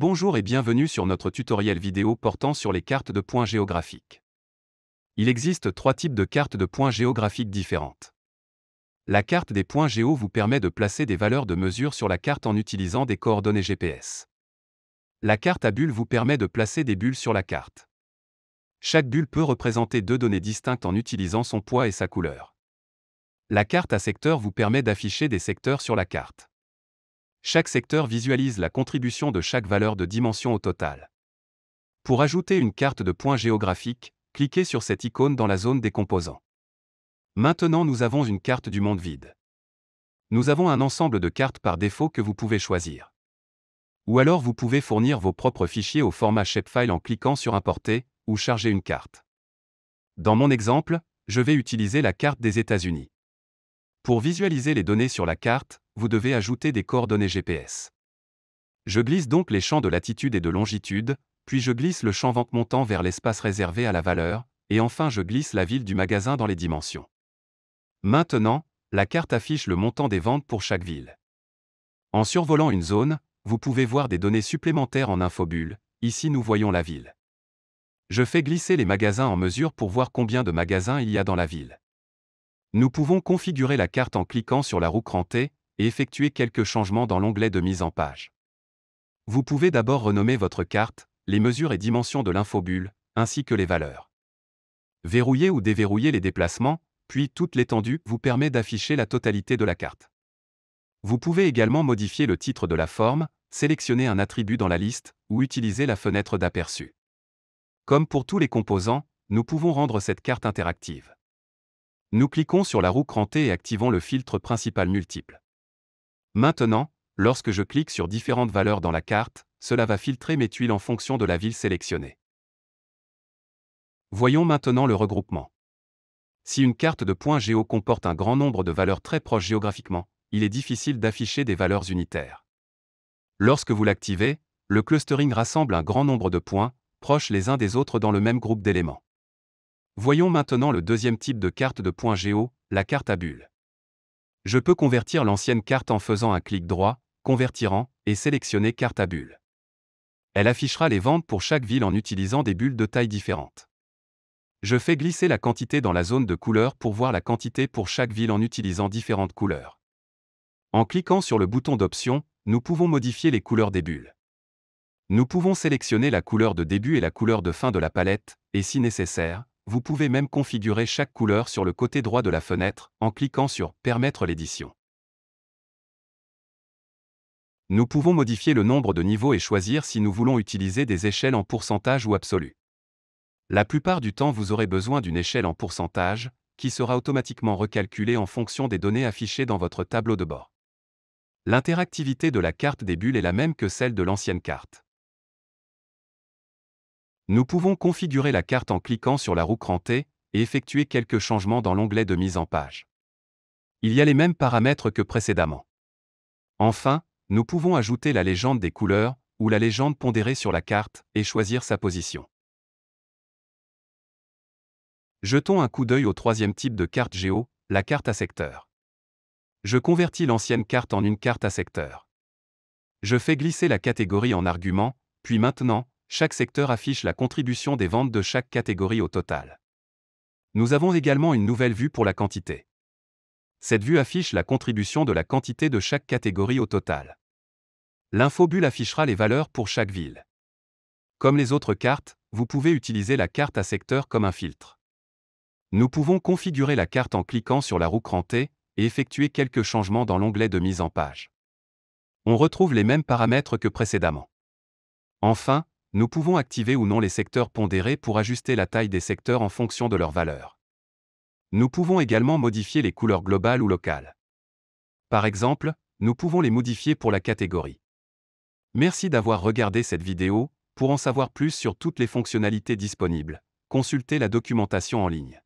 Bonjour et bienvenue sur notre tutoriel vidéo portant sur les cartes de points géographiques. Il existe trois types de cartes de points géographiques différentes. La carte des points géo vous permet de placer des valeurs de mesure sur la carte en utilisant des coordonnées GPS. La carte à bulles vous permet de placer des bulles sur la carte. Chaque bulle peut représenter deux données distinctes en utilisant son poids et sa couleur. La carte à secteur vous permet d'afficher des secteurs sur la carte. Chaque secteur visualise la contribution de chaque valeur de dimension au total. Pour ajouter une carte de points géographiques, cliquez sur cette icône dans la zone des composants. Maintenant nous avons une carte du monde vide. Nous avons un ensemble de cartes par défaut que vous pouvez choisir. Ou alors vous pouvez fournir vos propres fichiers au format shapefile en cliquant sur Importer ou charger une carte. Dans mon exemple, je vais utiliser la carte des États-Unis. Pour visualiser les données sur la carte, vous devez ajouter des coordonnées GPS. Je glisse donc les champs de latitude et de longitude, puis je glisse le champ vente montant vers l'espace réservé à la valeur, et enfin je glisse la ville du magasin dans les dimensions. Maintenant, la carte affiche le montant des ventes pour chaque ville. En survolant une zone, vous pouvez voir des données supplémentaires en infobulle, ici nous voyons la ville. Je fais glisser les magasins en mesure pour voir combien de magasins il y a dans la ville. Nous pouvons configurer la carte en cliquant sur la roue crantée, et effectuer quelques changements dans l'onglet de mise en page. Vous pouvez d'abord renommer votre carte, les mesures et dimensions de l'infobulle, ainsi que les valeurs. Verrouiller ou déverrouiller les déplacements, puis toute l'étendue vous permet d'afficher la totalité de la carte. Vous pouvez également modifier le titre de la forme, sélectionner un attribut dans la liste ou utiliser la fenêtre d'aperçu. Comme pour tous les composants, nous pouvons rendre cette carte interactive. Nous cliquons sur la roue crantée et activons le filtre principal multiple. Maintenant, lorsque je clique sur différentes valeurs dans la carte, cela va filtrer mes tuiles en fonction de la ville sélectionnée. Voyons maintenant le regroupement. Si une carte de points géo comporte un grand nombre de valeurs très proches géographiquement, il est difficile d'afficher des valeurs unitaires. Lorsque vous l'activez, le clustering rassemble un grand nombre de points, proches les uns des autres dans le même groupe d'éléments. Voyons maintenant le deuxième type de carte de points géo, la carte à bulles je peux convertir l'ancienne carte en faisant un clic droit, convertirant, et sélectionner carte à bulles. Elle affichera les ventes pour chaque ville en utilisant des bulles de taille différentes. Je fais glisser la quantité dans la zone de couleur pour voir la quantité pour chaque ville en utilisant différentes couleurs. En cliquant sur le bouton d'option, nous pouvons modifier les couleurs des bulles. Nous pouvons sélectionner la couleur de début et la couleur de fin de la palette, et si nécessaire, vous pouvez même configurer chaque couleur sur le côté droit de la fenêtre en cliquant sur Permettre l'édition. Nous pouvons modifier le nombre de niveaux et choisir si nous voulons utiliser des échelles en pourcentage ou absolu. La plupart du temps, vous aurez besoin d'une échelle en pourcentage, qui sera automatiquement recalculée en fonction des données affichées dans votre tableau de bord. L'interactivité de la carte des bulles est la même que celle de l'ancienne carte. Nous pouvons configurer la carte en cliquant sur la roue crantée et effectuer quelques changements dans l'onglet de mise en page. Il y a les mêmes paramètres que précédemment. Enfin, nous pouvons ajouter la légende des couleurs ou la légende pondérée sur la carte et choisir sa position. Jetons un coup d'œil au troisième type de carte géo, la carte à secteur. Je convertis l'ancienne carte en une carte à secteur. Je fais glisser la catégorie en argument, puis maintenant, chaque secteur affiche la contribution des ventes de chaque catégorie au total. Nous avons également une nouvelle vue pour la quantité. Cette vue affiche la contribution de la quantité de chaque catégorie au total. L'infobulle affichera les valeurs pour chaque ville. Comme les autres cartes, vous pouvez utiliser la carte à secteur comme un filtre. Nous pouvons configurer la carte en cliquant sur la roue crantée et effectuer quelques changements dans l'onglet de mise en page. On retrouve les mêmes paramètres que précédemment. Enfin, nous pouvons activer ou non les secteurs pondérés pour ajuster la taille des secteurs en fonction de leur valeur. Nous pouvons également modifier les couleurs globales ou locales. Par exemple, nous pouvons les modifier pour la catégorie. Merci d'avoir regardé cette vidéo, pour en savoir plus sur toutes les fonctionnalités disponibles, consultez la documentation en ligne.